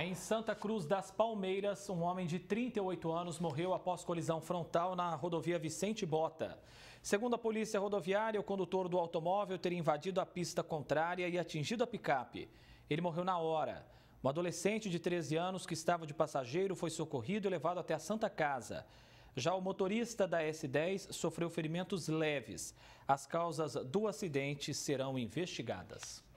Em Santa Cruz das Palmeiras, um homem de 38 anos morreu após colisão frontal na rodovia Vicente Bota. Segundo a polícia rodoviária, o condutor do automóvel teria invadido a pista contrária e atingido a picape. Ele morreu na hora. Um adolescente de 13 anos que estava de passageiro foi socorrido e levado até a Santa Casa. Já o motorista da S10 sofreu ferimentos leves. As causas do acidente serão investigadas.